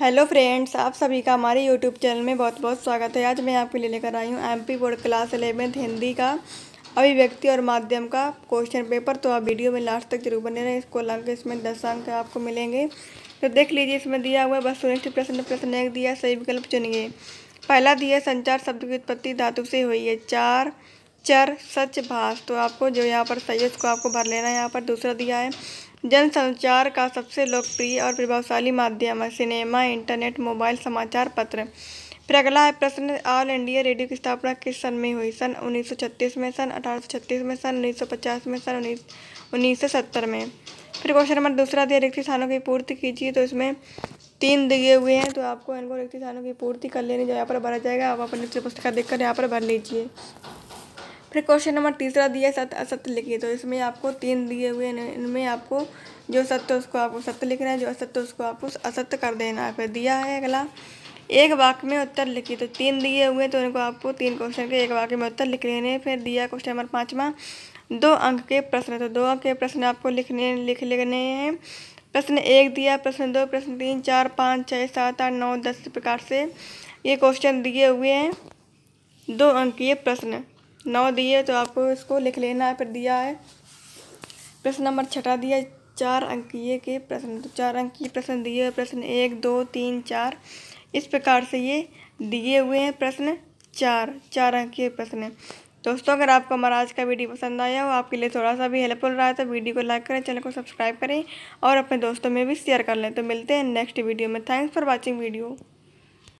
hello friends आप सभी का हमारे यूट्यूब चैनल में बहुत बहुत स्वागत है आज मैं आपके लिए लेकर आई हूँ MP board class eleventh Hindi का अभिव्यक्ति और माध्यम का क्वेश्चन पेपर तो आप वीडियो में लास्ट तक जरूर बने रहें इसको लंक इसमें दस अंक आपको मिलेंगे तो देख लीजिए इसमें दिया हुआ है बस सुनिश्चित प्रश्न प्रश्न एक दिया सही विकल्प चुनिए पहला दिया संचार शब्द की उत्पत्ति धातु से हुई है चार चर सच भाष तो आपको जो यहाँ पर सही है उसको आपको भर लेना है यहाँ पर दूसरा दिया है जनसंचार का सबसे लोकप्रिय और प्रभावशाली माध्यम है सिनेमा इंटरनेट मोबाइल समाचार पत्र फिर अगला है प्रश्न ऑल इंडिया रेडियो की स्थापना किस सन में हुई सन 1936 में सन 1836 में सन 1950 में सन उन्नीस सौ में फिर क्वेश्चन नंबर दूसरा दिया रिक्त स्थानों की पूर्ति कीजिए तो इसमें तीन दिए हुए हैं तो आपको इनको रिक्त स्थानों की पूर्ति कर लेनी जो यहाँ पर भरा जाएगा आप अपनी पुस्तक देखकर यहाँ पर भर लीजिए फिर क्वेश्चन नंबर तीसरा दिया सत्य असत्य लिखिए तो इसमें आपको तीन दिए हुए इनमें आपको जो सत्य उसको आपको सत्य लिखना है जो असत्य उसको आपको असत्य कर देना है फिर दिया है अगला एक वाक्य में उत्तर लिखिए तो तीन दिए हुए तो इनको आपको तीन क्वेश्चन के एक वाक्य में उत्तर लिख लेने फिर दिया क्वेश्चन नंबर पाँचवा दो अंक के प्रश्न तो दो अंक के प्रश्न आपको लिखने लिख लेने हैं प्रश्न एक दिया प्रश्न दो प्रश्न तीन चार पाँच छः सात आठ नौ दस प्रकार से ये क्वेश्चन दिए हुए हैं दो अंकीय प्रश्न नौ दिए तो आपको इसको लिख लेना है फिर दिया है प्रश्न नंबर छठा दिया चार अंकीय के प्रश्न तो चार अंकीय प्रश्न दिए हुए प्रश्न एक दो तीन चार इस प्रकार से ये दिए हुए हैं प्रश्न चार चार अंकीय प्रश्न दोस्तों अगर आपको हमारा आज का वीडियो पसंद आया हो आपके लिए थोड़ा सा भी हेल्पफुल रहा है तो वीडियो को लाइक करें चैनल को सब्सक्राइब करें और अपने दोस्तों में भी शेयर कर लें तो मिलते हैं नेक्स्ट वीडियो में थैंक्स फॉर वॉचिंग वीडियो